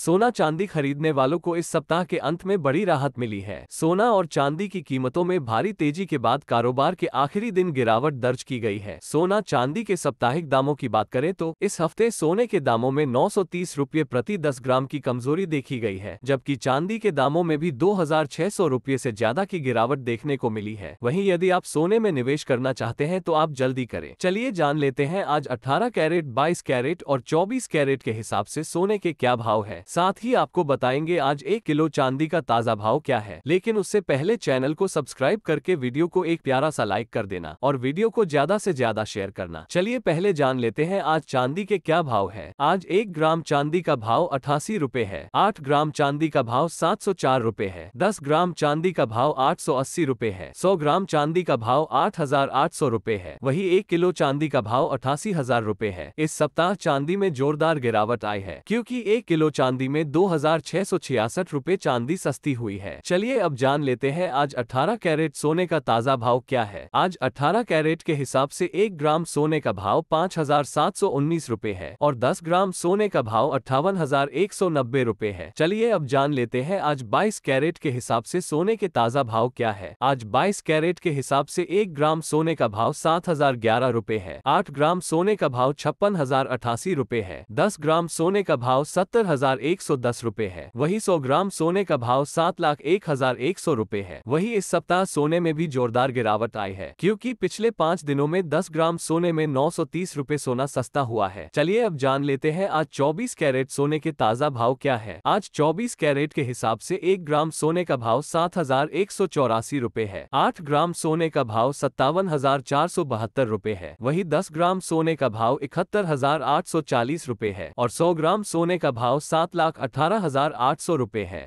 सोना चांदी खरीदने वालों को इस सप्ताह के अंत में बड़ी राहत मिली है सोना और चांदी की कीमतों में भारी तेजी के बाद कारोबार के आखिरी दिन गिरावट दर्ज की गई है सोना चांदी के साप्ताहिक दामों की बात करें तो इस हफ्ते सोने के दामों में नौ सौ तीस रूपए प्रति दस ग्राम की कमजोरी देखी गई है जबकि चांदी के दामों में भी दो हजार छह सौ ज्यादा की गिरावट देखने को मिली है वही यदि आप सोने में निवेश करना चाहते हैं तो आप जल्दी करें चलिए जान लेते हैं आज अठारह कैरेट बाईस कैरेट और चौबीस कैरेट के हिसाब ऐसी सोने के क्या भाव है साथ ही आपको बताएंगे आज एक किलो चांदी का ताजा भाव क्या है लेकिन उससे पहले चैनल को सब्सक्राइब करके वीडियो को एक प्यारा सा लाइक कर देना और वीडियो को ज्यादा से ज्यादा शेयर करना चलिए पहले जान लेते हैं आज चांदी के क्या भाव है आज एक ग्राम चांदी का भाव अठासी रूपए है आठ ग्राम चांदी का भाव सात सौ चार रूपए है दस ग्राम चांदी का भाव आठ सौ अस्सी रूपए है सौ ग्राम चांदी का भाव आठ हजार आठ सौ रूपए है वही एक किलो चांदी का भाव अठासी हजार रूपए है इस सप्ताह चांदी में जोरदार गिरावट आई है क्यूँकी एक किलो चांदी चांदी में दो हजार छह सौ छियासठ रूपए चांदी सस्ती हुई है चलिए अब जान लेते हैं आज 18 कैरेट सोने का ताज़ा भाव क्या है आज 18 कैरेट के हिसाब से एक ग्राम सोने का भाव पाँच हजार सात सौ उन्नीस रूपए है और 10 ग्राम सोने का भाव अट्ठावन हजार एक सौ नब्बे रूपए है चलिए अब जान लेते हैं आज बाईस कैरेट के हिसाब से सोने के ताज़ा भाव क्या है आज बाईस कैरेट के हिसाब से एक ग्राम सोने का भाव सात हजार ग्यारह रूपए है आठ ग्राम सोने का भाव छप्पन हजार अठासी रूपए है दस ग्राम सोने का भाव सत्तर हजार एक सौ दस रूपए है वही सौ ग्राम सोने का भाव सात लाख एक हजार एक सौ रूपए है वही इस सप्ताह सोने में भी जोरदार गिरावट आई है क्योंकि पिछले पाँच दिनों में दस ग्राम सोने में नौ सौ तीस रूपए सोना सस्ता हुआ है चलिए अब जान लेते हैं आज चौबीस कैरेट सोने के ताज़ा भाव क्या है आज चौबीस कैरेट के हिसाब से एक ग्राम सोने का भाव सात हजार एक सौ चौरासी रूपए है आठ ग्राम सोने का भाव सत्तावन हजार चार सौ बहत्तर रूपए है वही दस ग्राम सोने का भाव इकहत्तर हजार आठ सौ चालीस रूपए है और सौ ग्राम सोने का भाव सात लाख अठारह हजार आठ सौ रुपये है